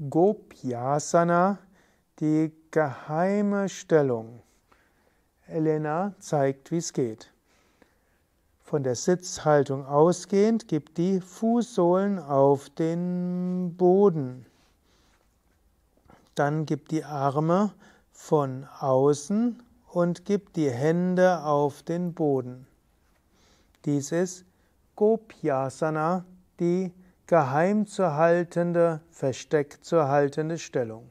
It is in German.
Gopyasana, die geheime Stellung. Elena zeigt, wie es geht. Von der Sitzhaltung ausgehend gibt die Fußsohlen auf den Boden. Dann gibt die Arme von außen und gibt die Hände auf den Boden. Dies ist Gopyasana, die geheim zu haltende, versteckt zu haltende Stellung.